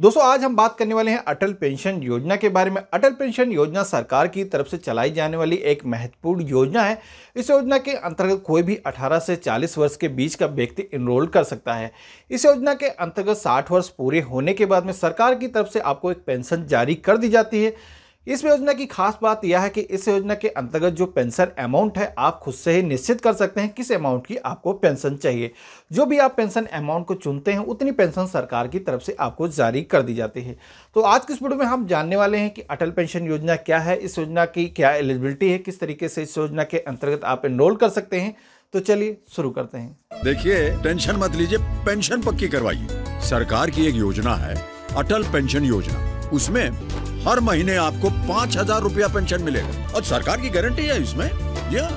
दोस्तों आज हम बात करने वाले हैं अटल पेंशन योजना के बारे में अटल पेंशन योजना सरकार की तरफ से चलाई जाने वाली एक महत्वपूर्ण योजना है इस योजना के अंतर्गत कोई भी 18 से 40 वर्ष के बीच का व्यक्ति इनरोल कर सकता है इस योजना के अंतर्गत 60 वर्ष पूरे होने के बाद में सरकार की तरफ से आपको एक पेंशन जारी कर दी जाती है इस योजना की खास बात यह है कि इस योजना के अंतर्गत जो पेंशन अमाउंट है आप खुद से ही निश्चित कर सकते हैं किस अमाउंट की आपको पेंशन चाहिए जो भी आप पेंशन अमाउंट को चुनते हैं उतनी पेंशन सरकार की तरफ से आपको जारी कर दी जाती है तो आज की इस वीडियो में हम जानने वाले हैं कि अटल पेंशन योजना क्या है इस योजना की क्या एलिजिबिलिटी है किस तरीके से इस योजना के अंतर्गत आप एनरोल कर सकते हैं तो चलिए शुरू करते हैं देखिए टेंशन मत लीजिए पेंशन पक्की करवाइए सरकार की एक योजना है अटल पेंशन योजना उसमें हर महीने आपको पाँच हजार रुपया पेंशन मिलेगा और सरकार की गारंटी है इसमें या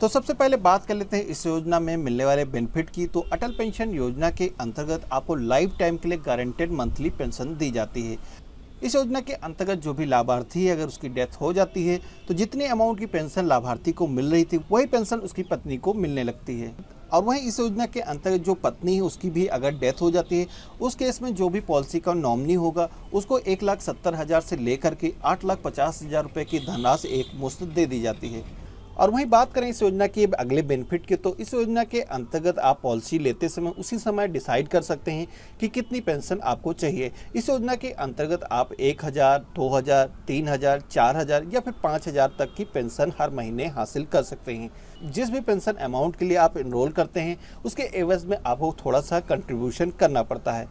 तो सबसे पहले बात कर लेते हैं इस योजना में मिलने वाले बेनिफिट की तो अटल पेंशन योजना के अंतर्गत आपको लाइफ टाइम के लिए गारंटेड मंथली पेंशन दी जाती है इस योजना के अंतर्गत जो भी लाभार्थी है अगर उसकी डेथ हो जाती है तो जितने अमाउंट की पेंशन लाभार्थी को मिल रही थी वही पेंशन उसकी पत्नी को मिलने लगती है और वहीं इस योजना के अंतर्गत जो पत्नी है उसकी भी अगर डेथ हो जाती है उस केस में जो भी पॉलिसी का नॉमनी होगा उसको एक लाख सत्तर हज़ार से लेकर के आठ लाख पचास हज़ार रुपये की धनराशि एक मुस्त दे दी जाती है और वहीं बात करें इस योजना के अगले बेनिफिट की तो इस योजना के अंतर्गत आप पॉलिसी लेते समय उसी समय डिसाइड कर सकते हैं कि कितनी पेंशन आपको चाहिए इस योजना के अंतर्गत आप एक हज़ार दो हज़ार तीन हज़ार चार हज़ार या फिर पाँच हज़ार तक की पेंशन हर महीने हासिल कर सकते हैं जिस भी पेंशन अमाउंट के लिए आप इनरोल करते हैं उसके एवज में आपको थोड़ा सा कंट्रीब्यूशन करना पड़ता है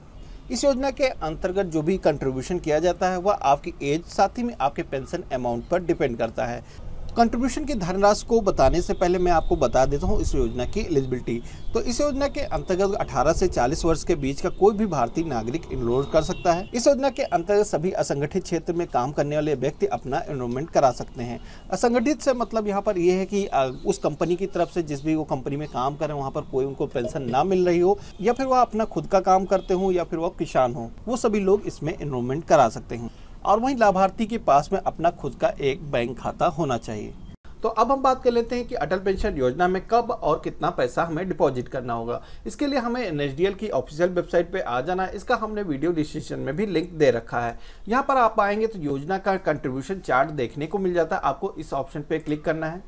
इस योजना के अंतर्गत जो भी कंट्रीब्यूशन किया जाता है वह आपकी एज साथ ही में आपके पेंशन अमाउंट पर डिपेंड करता है कंट्रीब्यूशन की धनराशि को बताने से पहले मैं आपको बता देता हूँ इस योजना की एलिजिबिलिटी तो इस योजना के अंतर्गत 18 से 40 वर्ष के बीच का कोई भी भारतीय नागरिक इनरोल कर सकता है इस योजना के अंतर्गत सभी असंगठित क्षेत्र में काम करने वाले व्यक्ति अपना इनरोलमेंट करा सकते हैं असंगठित से मतलब यहाँ पर यह है कि उस कंपनी की तरफ से जिस भी वो कंपनी में काम करें वहाँ पर कोई उनको पेंशन ना मिल रही हो या फिर वह अपना खुद का काम करते हो या फिर वह किसान हो वो सभी लोग इसमें इनरोलमेंट करा सकते हैं और वहीं लाभार्थी के पास में अपना खुद का एक बैंक खाता होना चाहिए तो अब हम बात कर लेते हैं कि अटल पेंशन योजना में कब और कितना पैसा हमें डिपॉजिट करना होगा इसके लिए हमें एन की ऑफिशियल वेबसाइट पे आ जाना है इसका हमने वीडियो डिस्क्रिप्शन में भी लिंक दे रखा है यहाँ पर आप आएंगे तो योजना का कंट्रीब्यूशन चार्ट देखने को मिल जाता है आपको इस ऑप्शन पे क्लिक करना है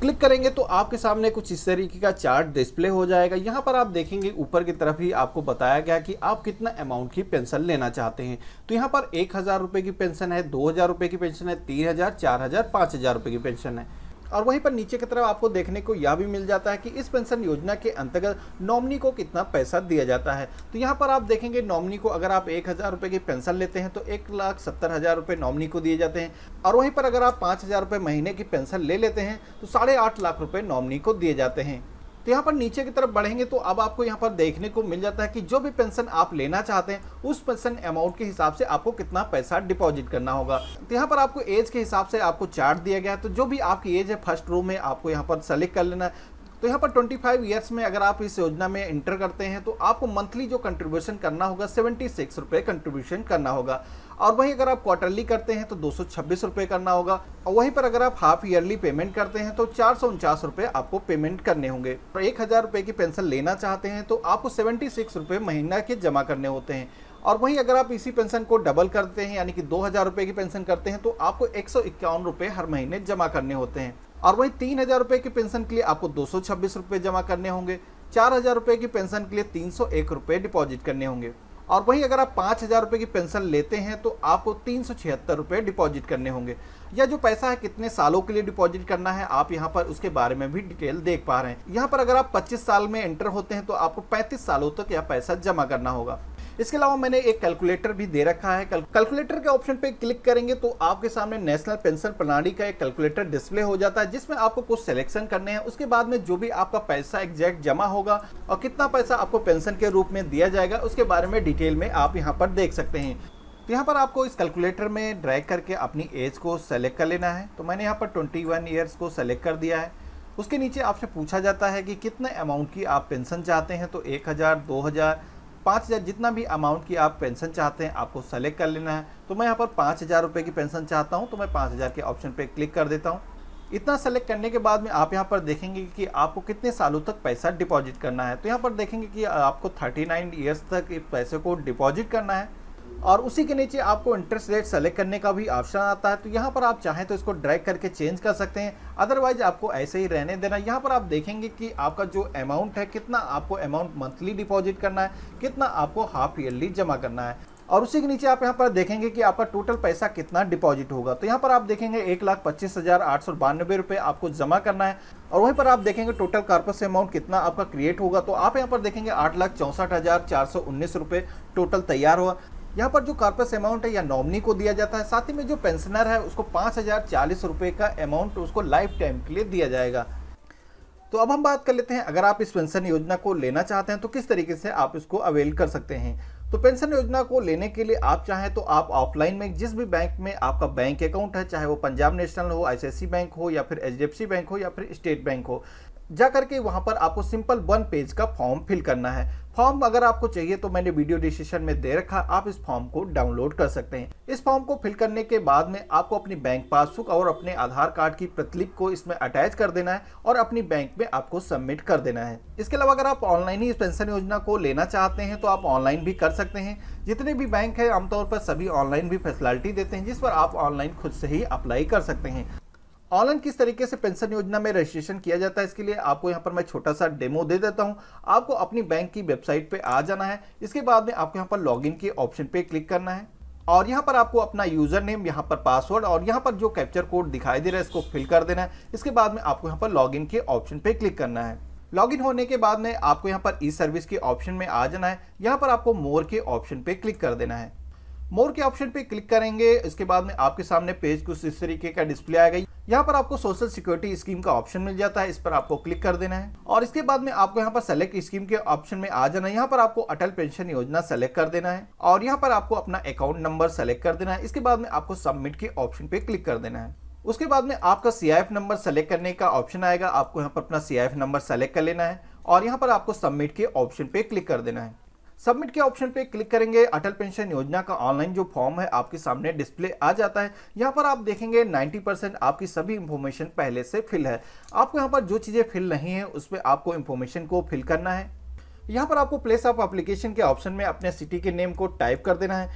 क्लिक करेंगे तो आपके सामने कुछ इस तरीके का चार्ट डिस्प्ले हो जाएगा यहाँ पर आप देखेंगे ऊपर की तरफ ही आपको बताया गया कि आप कितना अमाउंट की पेंशन लेना चाहते हैं तो यहाँ पर एक हज़ार रुपये की पेंशन है दो हज़ार रुपये की पेंशन है तीन हज़ार चार हज़ार पाँच हज़ार रुपये की पेंशन है और वहीं पर नीचे की तरफ आपको देखने को यह भी मिल जाता है कि इस पेंशन योजना के अंतर्गत नॉमनी को कितना पैसा दिया जाता है तो यहाँ पर आप देखेंगे नॉमनी को अगर आप एक हज़ार रुपये की पेंशन लेते हैं तो एक लाख सत्तर हज़ार रुपये नॉमनी को दिए जाते हैं और वहीं पर अगर आप पाँच हज़ार रुपये महीने की पेंशन ले लेते हैं तो साढ़े आठ लाख रुपये नॉमनी को दिए जाते हैं तो यहाँ पर नीचे की तरफ बढ़ेंगे तो अब आपको यहाँ पर देखने को मिल जाता है कि जो भी पेंशन आप लेना चाहते हैं उस पेंशन अमाउंट के हिसाब से आपको कितना पैसा डिपॉजिट करना होगा तो यहाँ पर आपको एज के हिसाब से आपको चार्ट दिया गया है तो जो भी आपकी एज है फर्स्ट रो में आपको यहाँ पर सेलेक्ट कर लेना है तो यहाँ पर 25 फाइव ईयर्स में अगर आप इस योजना में इंटर करते हैं तो आपको मंथली जो कंट्रीब्यूशन करना होगा सेवेंटी सिक्स रुपये कंट्रीब्यूशन करना होगा और वहीं अगर आप क्वार्टरली करते हैं तो दो सौ छब्बीस रुपये करना होगा और वहीं पर अगर आप हाफ ईयरली पेमेंट करते हैं तो चार सौ उनचास रुपये आपको पेमेंट करने होंगे और एक हज़ार रुपये की पेंशन लेना चाहते हैं तो आपको सेवेंटी सिक्स रुपये महीना के जमा करने होते हैं और वहीं अगर आप इसी पेंशन को डबल करते हैं यानी कि दो हज़ार रुपये की पेंशन करते हैं तो आपको एक सौ इक्यावन रुपये हर महीने जमा करने होते हैं और वहीं तीन हज़ार रुपये की पेंशन के लिए आपको दो सौ छब्बीस रुपये जमा करने होंगे चार हज़ार रुपये की पेंशन के लिए तीन सौ एक रुपये डिपॉजिट करने होंगे और वहीं अगर आप पाँच हज़ार रुपये की पेंशन लेते हैं तो आपको तीन सौ छिहत्तर रुपये डिपॉजिट करने होंगे या जो पैसा है कितने सालों के लिए डिपॉजिट करना है आप यहाँ पर उसके बारे में भी डिटेल देख पा रहे हैं यहाँ पर अगर आप पच्चीस साल में एंटर होते हैं तो आपको पैंतीस सालों तक यह पैसा जमा करना होगा इसके अलावा मैंने एक कैलकुलेटर भी दे रखा है कैलकुलेटर के ऑप्शन पे क्लिक करेंगे तो आपके सामने नेशनल पेंशन प्रणाली का एक कैलकुलेटर डिस्प्ले हो जाता है जिसमें आपको कुछ सिलेक्शन करने हैं उसके बाद में जो भी आपका पैसा एग्जैक्ट जमा होगा और कितना पैसा आपको पेंशन के रूप में दिया जाएगा उसके बारे में डिटेल में आप यहाँ पर देख सकते हैं तो यहाँ पर आपको इस कैलकुलेटर में ड्रैग करके अपनी एज को सेलेक्ट कर लेना है तो मैंने यहाँ पर 21 वन ईयर्स को सेलेक्ट कर दिया है उसके नीचे आपसे पूछा जाता है कि कितने अमाउंट की आप पेंशन चाहते हैं तो एक हज़ार दो हज़ार पाँच हज़ार जितना भी अमाउंट की आप पेंशन चाहते हैं आपको सेलेक्ट कर लेना है तो मैं यहाँ पर पाँच हज़ार रुपये की पेंशन चाहता हूँ तो मैं पाँच हज़ार के ऑप्शन पर क्लिक कर देता हूँ इतना सेलेक्ट करने के बाद में आप यहाँ पर देखेंगे कि आपको कितने सालों तक पैसा डिपॉजिट करना है तो यहाँ पर देखेंगे कि आपको थर्टी नाइन ईयर्स तक पैसे को डिपॉजिट करना है और उसी के नीचे आपको इंटरेस्ट रेट सेलेक्ट करने का भी ऑप्शन आता है तो यहाँ पर आप चाहें तो इसको ड्रैग करके चेंज कर सकते हैं अदरवाइज आपको ऐसे ही रहने देना यहाँ पर आप देखेंगे कि आपका जो अमाउंट है कितना आपको अमाउंट मंथली डिपॉजिट करना है कितना आपको हाफ ईयरली जमा करना है और उसी के नीचे आप यहाँ पर देखेंगे कि आपका टोटल पैसा कितना डिपॉजिट होगा तो यहाँ पर आप देखेंगे एक लाख पच्चीस हज़ार आठ सौ बानबे रुपये आपको जमा करना है और वहीं पर आप देखेंगे टोटल कार्पस अमाउंट कितना आपका क्रिएट होगा तो आप यहाँ पर देखेंगे आठ लाख चौंसठ हज़ार चार सौ उन्नीस रुपये टोटल तैयार हुआ यहाँ पर जो कॉर्पस अमाउंट है या नॉमनी को दिया जाता है साथ ही में जो पेंशनर है उसको पाँच हज़ार चालीस रुपये का अमाउंट उसको लाइफ टाइम के लिए दिया जाएगा तो अब हम बात कर लेते हैं अगर आप इस पेंशन योजना को लेना चाहते हैं तो किस तरीके से आप इसको अवेल कर सकते हैं तो पेंशन योजना को लेने के लिए आप चाहें तो आप ऑफलाइन में जिस भी बैंक में आपका बैंक अकाउंट है चाहे वो पंजाब नेशनल हो आईसीआईसी बैंक हो या फिर एच बैंक हो या फिर स्टेट बैंक हो जा करके वहाँ पर आपको सिंपल वन पेज का फॉर्म फिल करना है फॉर्म अगर आपको चाहिए तो मैंने वीडियो डिस्क्रिप्शन में दे रखा आप इस फॉर्म को डाउनलोड कर सकते हैं इस फॉर्म को फिल करने के बाद में आपको अपनी बैंक पासबुक और अपने आधार कार्ड की प्रतिलिप को इसमें अटैच कर देना है और अपनी बैंक में आपको सबमिट कर देना है इसके अलावा अगर आप ऑनलाइन ही इस पेंशन योजना को लेना चाहते हैं तो आप ऑनलाइन भी कर सकते हैं जितने भी बैंक है आमतौर पर सभी ऑनलाइन भी फैसिलिटी देते हैं जिस पर आप ऑनलाइन खुद से ही अप्लाई कर सकते हैं ऑनलाइन किस तरीके से पेंशन योजना में रजिस्ट्रेशन किया जाता है इसके लिए आपको यहाँ पर मैं छोटा सा डेमो दे देता हूँ आपको अपनी बैंक की वेबसाइट पे आ जाना है इसके बाद में आपको यहाँ पर लॉगिन के ऑप्शन पे क्लिक करना है और यहाँ पर आपको अपना यूजर नेम यहाँ पर पासवर्ड और यहाँ पर जो कैप्चर कोड दिखाई दे रहा है इसको फिल कर देना है इसके बाद में आपको यहाँ पर लॉगिन के ऑप्शन पे क्लिक करना है लॉगिन होने के बाद में आपको यहाँ पर ई सर्विस के ऑप्शन में आ जाना है यहाँ पर आपको मोर के ऑप्शन पे क्लिक कर देना है मोर के ऑप्शन पे क्लिक करेंगे इसके बाद में आपके सामने पेज कुछ इस तरीके का डिस्प्ले आएगा यहाँ पर आपको सोशल सिक्योरिटी स्कीम का ऑप्शन मिल जाता है इस पर आपको क्लिक कर देना है और इसके बाद में आपको यहाँ पर सेलेक्ट स्कीम के ऑप्शन में आ जाना है यहाँ पर आपको अटल पेंशन योजना सेलेक्ट कर देना है और यहाँ पर आपको अपना अकाउंट नंबर सेलेक्ट कर देना है इसके बाद में आपको सबमिट के ऑप्शन पे क्लिक कर देना है उसके बाद में आपका सी नंबर सेलेक्ट करने का ऑप्शन आएगा आपको यहाँ पर अपना सी नंबर सेलेक्ट कर लेना है और यहाँ पर आपको सबमिट के ऑप्शन पे क्लिक कर देना है सबमिट के ऑप्शन पे क्लिक करेंगे अटल पेंशन योजना का ऑनलाइन जो फॉर्म है आपके सामने डिस्प्ले आ जाता है यहाँ पर आप देखेंगे 90 परसेंट आपकी सभी इंफॉर्मेशन पहले से फिल है आपको यहाँ पर जो चीज़ें फिल नहीं है उस पर आपको इंफॉर्मेशन को फिल करना है यहाँ पर आपको प्लेस ऑफ अप्लीकेशन के ऑप्शन में अपने सिटी के नेम को टाइप कर देना है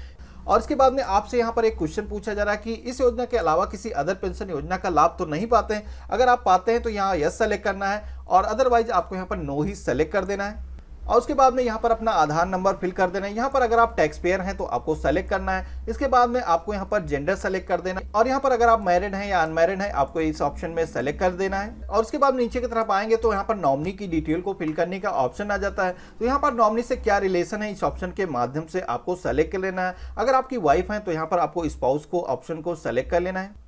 और इसके बाद में आपसे यहाँ पर एक क्वेश्चन पूछा जा रहा है कि इस योजना के अलावा किसी अदर पेंशन योजना का लाभ तो नहीं पाते हैं अगर आप पाते हैं तो यहाँ यस सेलेक्ट करना है और अदरवाइज आपको यहाँ पर नो ही सेलेक्ट कर देना है और उसके बाद में यहाँ पर अपना आधार नंबर फिल कर देना है यहाँ पर अगर आप टैक्स पेयर हैं तो आपको सेलेक्ट करना है इसके बाद में आपको यहाँ पर जेंडर सेलेक्ट कर देना है और यहाँ पर अगर आप मैरिड हैं या अनमैरिड हैं आपको इस ऑप्शन में सेलेक्ट कर देना है और उसके बाद नीचे की तरफ आएंगे तो यहाँ पर नॉमनी की डिटेल को फिल करने का ऑप्शन आ जाता है तो यहाँ पर नॉमनी से क्या रिलेशन है इस ऑप्शन के माध्यम से आपको सेलेक्ट कर लेना है अगर आपकी वाइफ है तो यहाँ पर आपको स्पाउस को ऑप्शन को सेलेक्ट कर लेना है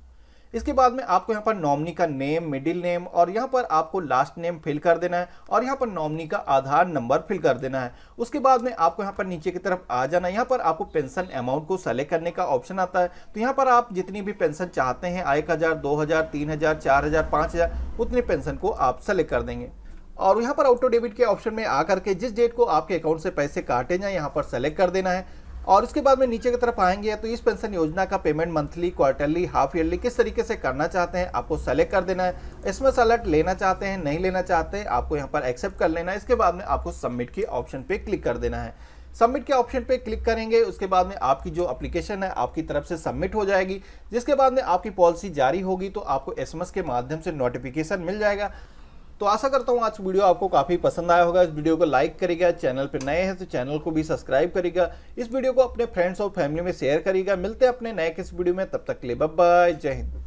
इसके बाद में आपको यहाँ पर नॉमनी का नेम मिडिल नेम और यहाँ पर आपको लास्ट नेम फिल कर देना है और यहाँ पर नॉमनी का आधार नंबर फिल कर देना है उसके बाद में आपको यहाँ पर नीचे की तरफ आ जाना है यहाँ पर आपको पेंशन अमाउंट को सेलेक्ट करने का ऑप्शन आता है तो यहाँ पर आप जितनी भी पेंशन चाहते हैं एक हज़ार दो हज़ार तीन हज़ार चार हज़ार पाँच हज़ार उतनी पेंशन को आप सेलेक्ट कर देंगे और यहाँ पर ऑटो डेबिट के ऑप्शन में आकर के जिस डेट को आपके अकाउंट से पैसे काटे जाए यहाँ पर सेलेक्ट कर देना है और उसके बाद में नीचे की तरफ आएंगे तो इस पेंशन योजना का payment monthly quarterly half yearly किस तरीके से करना चाहते हैं आपको सेलेक्ट कर देना है इसमें अलर्ट लेना चाहते हैं नहीं लेना चाहते हैं आपको यहाँ पर एक्सेप्ट कर लेना है इसके बाद में आपको सबमिट के ऑप्शन पे क्लिक कर देना है सबमिट के ऑप्शन पे क्लिक करेंगे उसके बाद में आपकी जो एप्लीकेशन है आपकी तरफ से सबमिट हो जाएगी जिसके बाद में आपकी पॉलिसी जारी होगी तो आपको एसएमएस के माध्यम से नोटिफिकेशन मिल जाएगा तो आशा करता हूँ आज वीडियो आपको काफ़ी पसंद आया होगा इस वीडियो को लाइक करेगा चैनल पर नए हैं तो चैनल को भी सब्सक्राइब करेगा इस वीडियो को अपने फ्रेंड्स और फैमिली में शेयर करेगा मिलते हैं अपने नए किस वीडियो में तब तक ले बाय जय हिंद